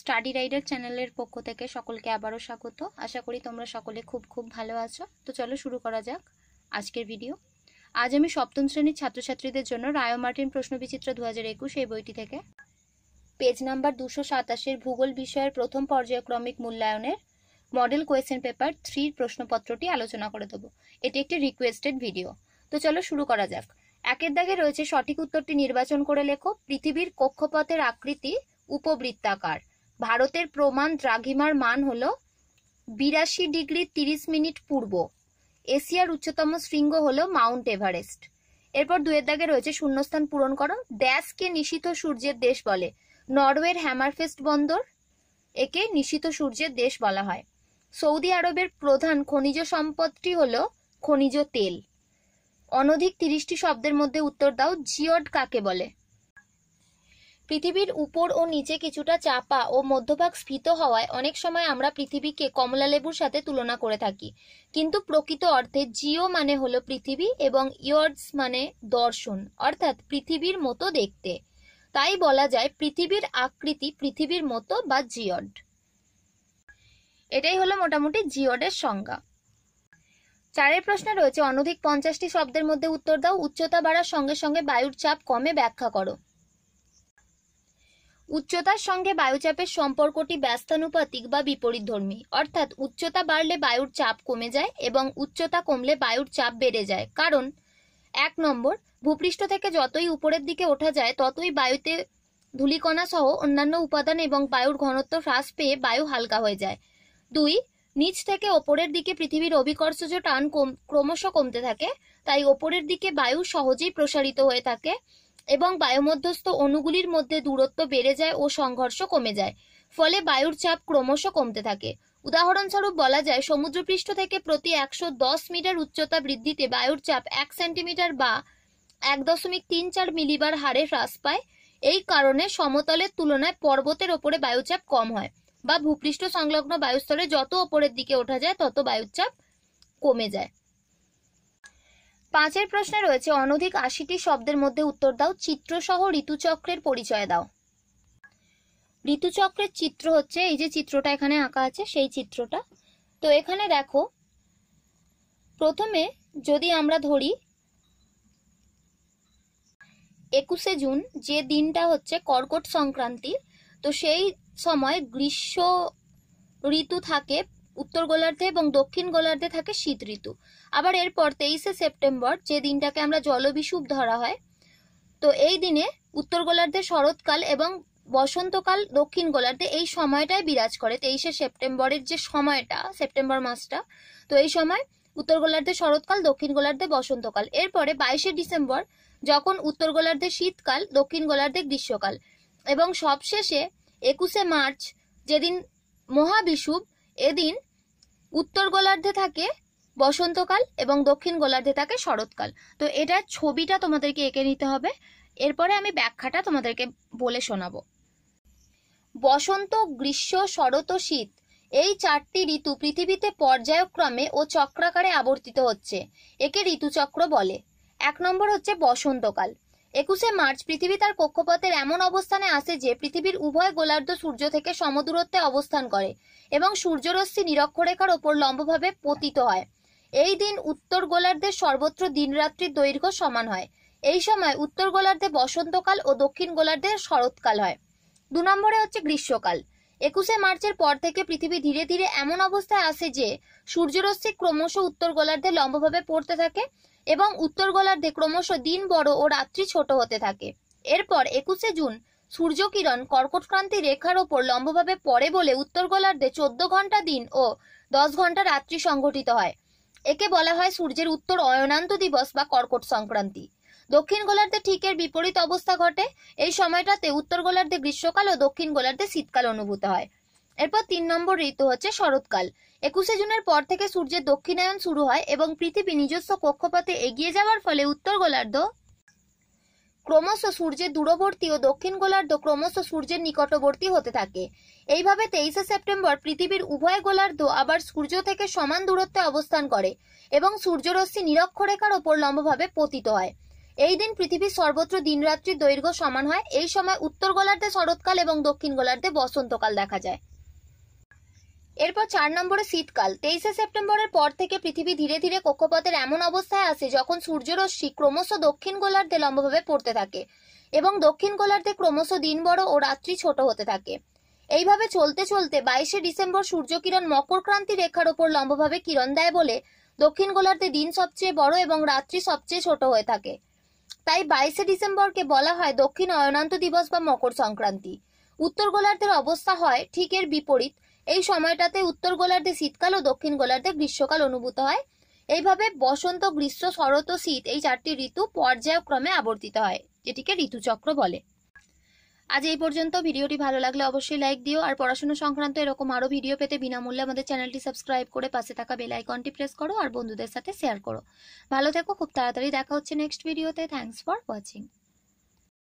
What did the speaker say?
study rider চ্যানেলের পক্ষ থেকে সকলকে আবারও স্বাগত আশা করি তোমরা সকলে খুব খুব ভালো আছো তো চলো শুরু করা যাক আজকের ভিডিও আজ আমি সপ্তম শ্রেণীর ছাত্রছাত্রীদের জন্য রায় মার্টিন প্রশ্নবিচিত্র দু হাজার একুশ এই বইটি থেকে পেজ নাম্বার দুশো সাতাশের ভূগোল বিষয়ের প্রথম পর্যায়ক্রমিক মূল্যায়নের মডেল কোয়েশ্চেন পেপার থ্রির প্রশ্নপত্রটি আলোচনা করে দেবো এটি একটি রিকোয়েস্টেড ভিডিও তো চলো শুরু করা যাক একের দাগে রয়েছে সঠিক উত্তরটি নির্বাচন করে লেখো পৃথিবীর কক্ষপথের আকৃতি উপবৃত্তাকার ভারতের প্রমাণ দ্রাঘিমার মান হল বিরাশি ডিগ্রি তিরিশ মিনিট পূর্ব এশিয়ার উচ্চতম শৃঙ্গ হল মাউন্ট এভারেস্ট এরপর দুয়ের দাগে রয়েছে শূন্যস্থান পূরণ করো ড্যাশকে নিশীথ সূর্যের দেশ বলে নরওয়ের হ্যামারফেস্ট বন্দর একে নিশীথ সূর্যের দেশ বলা হয় সৌদি আরবের প্রধান খনিজ সম্পদটি হল খনিজ তেল অনধিক তিরিশটি শব্দের মধ্যে উত্তর দাও জিওড কাকে বলে পৃথিবীর উপর ও নিচে কিছুটা চাপা ও মধ্যভাগ স্ফীত হওয়ায় অনেক সময় আমরা পৃথিবীকে কমলা লেবুর সাথে তুলনা করে থাকি কিন্তু প্রকৃত অর্থে জিও মানে হলো পৃথিবী এবং ইয়ার্ডস মানে দর্শন অর্থাৎ পৃথিবীর মতো দেখতে তাই বলা যায় পৃথিবীর আকৃতি পৃথিবীর মতো বা জিয়ড এটাই হলো মোটামুটি জিওডের সংজ্ঞা চারের প্রশ্নে রয়েছে অনধিক পঞ্চাশটি শব্দের মধ্যে উত্তর দাও উচ্চতা বাড়ার সঙ্গে সঙ্গে বায়ুর চাপ কমে ব্যাখ্যা করো উচ্চতার সঙ্গে বায়ুচাপের সম্পর্কটি ব্যস্তানুপাতিক বা বিপরীতধর্মী অর্থাৎ উচ্চতা বাড়লে বায়ুর চাপ কমে যায় এবং উচ্চতা কমলে বায়ুর চাপ বেড়ে যায় কারণ এক নম্বর ভূপৃষ্ঠ থেকে যতই উপরের দিকে ওঠা যায় ততই বায়ুতে ধূলিকণা সহ অন্যান্য উপাদান এবং বায়ুর ঘনত্ব হ্রাস পেয়ে বায়ু হালকা হয়ে যায় দুই নিচ থেকে ওপরের দিকে পৃথিবীর অভিকর্ষজ টান ক্রমশ কমতে থাকে তাই ওপরের দিকে বায়ু সহজেই প্রসারিত হয়ে থাকে এবং বায়ুমধ্যস্থ অণুগুলির মধ্যে দূরত্ব বেড়ে যায় ও সংঘর্ষ কমে যায় ফলে বায়ুর চাপ ক্রমশ কমতে থাকে উদাহরণস্বরূপ বলা যায় সমুদ্রপৃষ্ঠ থেকে প্রতি একশো দশ মিটার উচ্চতা বৃদ্ধিতে বায়ুর চাপ এক সেন্টিমিটার বা এক দশমিক তিন চার মিলিবার হারে হ্রাস পায় এই কারণে সমতলের তুলনায় পর্বতের ওপরে বায়ুচাপ কম হয় বা ভূপৃষ্ঠ সংলগ্ন বায়ুস্তরে যত ওপরের দিকে ওঠা যায় তত বায়ুচাপ কমে যায় পাঁচের প্রশ্নে রয়েছে অনধিক আশিটি শব্দের মধ্যে উত্তর দাও চিত্রসহ ঋতুচক্রের পরিচয় দাও ঋতুচক্রের চিত্র হচ্ছে এই যে চিত্রটা এখানে আঁকা আছে সেই চিত্রটা তো এখানে দেখো প্রথমে যদি আমরা ধরি একুশে জুন যে দিনটা হচ্ছে কর্কট সংক্রান্তি তো সেই সময় গ্রীষ্ম ঋতু থাকে উত্তর গোলার্ধে এবং দক্ষিণ গোলার্ধে থাকে শীত ঋতু আবার এরপর তেইশে সেপ্টেম্বর যে দিনটাকে আমরা জলবিষুব ধরা হয় তো এই দিনে উত্তর গোলার্ধে শরৎকাল এবং বসন্তকাল দক্ষিণ গোলার্ধে এই সময়টাই বিরাজ করে তেইশে সেপ্টেম্বরের যে সময়টা সেপ্টেম্বর মাসটা তো এই সময় উত্তর গোলার্ধে শরৎকাল দক্ষিণ গোলার্ধে বসন্তকাল এরপরে বাইশে ডিসেম্বর যখন উত্তর গোলার্ধে শীতকাল দক্ষিণ গোলার্ধে গ্রীষ্মকাল এবং সবশেষে একুশে মার্চ যেদিন মহাবিষুব এদিন উত্তর গোলার্ধে থাকে বসন্তকাল এবং দক্ষিণ গোলার্ধে থাকে শরৎকাল তো এটার ছবিটা তোমাদেরকে এঁকে নিতে হবে এরপরে আমি ব্যাখ্যাটা তোমাদেরকে বলে শোনাব বসন্ত গ্রীষ্ম শরৎ ও শীত এই চারটি ঋতু পৃথিবীতে পর্যায়ক্রমে ও চক্রাকারে আবর্তিত হচ্ছে একে ঋতুচক্র বলে এক নম্বর হচ্ছে বসন্তকাল একুশে মার্চ পৃথিবী তার কক্ষপথের এমন অবস্থানে আসে যে পৃথিবীর উভয় গোলার্ধ সূর্য থেকে সমদূরত্বে অবস্থান করে এবং সূর্যরশ্মি নিরক্ষরেখার ওপর লম্বভাবে পতিত হয় এই দিন উত্তর গোলার্ধের সর্বত্র দিনরাত্রির দৈর্ঘ্য সমান হয় এই সময় উত্তর গোলার্ধে বসন্তকাল ও দক্ষিণ গোলার্ধে শরৎকাল হয় দু নম্বরে হচ্ছে গ্রীষ্মকাল একুশে মার্চের পর থেকে পৃথিবী ধীরে ধীরে এমন অবস্থায় আসে যে সূর্যরশ্মি ক্রমশ উত্তর গোলার্ধে লম্বভাবে পড়তে থাকে এবং উত্তর গোলার্ধে ক্রমশ দিন বড় ও রাত্রি ছোট হতে থাকে এরপর একুশে জুন সূর্যকিরণ কর্কটক্রান্তি রেখার ওপর লম্বভাবে পড়ে বলে উত্তর গোলার্ধে চোদ্দ ঘন্টা দিন ও দশ ঘন্টা রাত্রি সংঘটিত হয় একে বলা হয় সূর্যের উত্তর অয়নান্ত দিবস বা কর্কট সংক্রান্তি দক্ষিণ গোলার্ধে ঠিকের বিপরীত অবস্থা ঘটে এই সময়টাতে উত্তর গোলার্ধে গ্রীষ্মকাল ও দক্ষিণ গোলার্ধে শীতকাল অনুভূত হয় এরপর তিন নম্বর ঋতু হচ্ছে শরৎকাল একুশে জুনের পর থেকে সূর্যের দক্ষিণায়ন শুরু হয় এবং পৃথিবী নিজস্ব কক্ষপথে এগিয়ে যাওয়ার ফলে উত্তর গোলার্ধ ক্রমশ সূর্যের দূরবর্তী ও দক্ষিণ গোলার্ধ ক্রমশ সূর্যের নিকটবর্তী হতে থাকে এইভাবে তেইশে সেপ্টেম্বর পৃথিবীর উভয় গোলার্ধ আবার সূর্য থেকে সমান দূরত্বে অবস্থান করে এবং সূর্যরশ্মি নিরক্ষরেখার ওপর লম্বভাবে পতিত হয় এই দিন পৃথিবীর সর্বত্র দিনরাত্রির দৈর্ঘ্য সমান হয় এই সময় উত্তর গোলার্ধে শরৎকাল এবং দক্ষিণ গোলার্ধে বসন্তকাল দেখা যায় এরপর চার নম্বরে শীতকাল তেইশে সেপ্টেম্বরের পর থেকে পৃথিবী ধীরে ধীরে কক্ষপথের এমন অবস্থায় আসে যখন সূর্যরশ্মি ক্রমশ দক্ষিণ গোলার্ধে লম্বভাবে পড়তে থাকে এবং দক্ষিণ গোলার্ধে ক্রমশ দিন বড় ও রাত্রি ছোট হতে থাকে এইভাবে চলতে চলতে বাইশে ডিসেম্বর সূর্যকিরণ ক্রান্তি রেখার ওপর লম্বভাবে কিরণ দেয় বলে দক্ষিণ গোলার্ধে দিন সবচেয়ে বড় এবং রাত্রি সবচেয়ে ছোট হয়ে থাকে তাই বাইশে ডিসেম্বরকে বলা হয় দক্ষিণ অয়নান্ত দিবস বা মকর সংক্রান্তি উত্তর গোলার্ধের অবস্থা হয় ঠিক এর বিপরীত এই সময়টাতে উত্তর গোলার্ধে শীতকাল ও দক্ষিণ গোলার্ধে গ্রীষ্মকাল অনুভূত হয় এইভাবে বসন্ত গ্রীষ্ম শরৎ ও শীত এই চারটি ঋতু পর্যায়ক্রমে আবর্তিত হয় যেটিকে ঋতুচক্র বলে আজ এই পর্যন্ত ভিডিওটি ভালো লাগলে অবশ্যই লাইক দিও আর পড়াশোনা সংক্রান্ত এরকম আরও ভিডিও পেতে বিনামূল্যে আমাদের চ্যানেলটি সাবস্ক্রাইব করে পাশে থাকা বেল আইকনটি প্রেস করো আর বন্ধুদের সাথে শেয়ার করো ভালো থেকো খুব তাড়াতাড়ি দেখা হচ্ছে নেক্সট ভিডিওতে থ্যাংকস ফর ওয়াচিং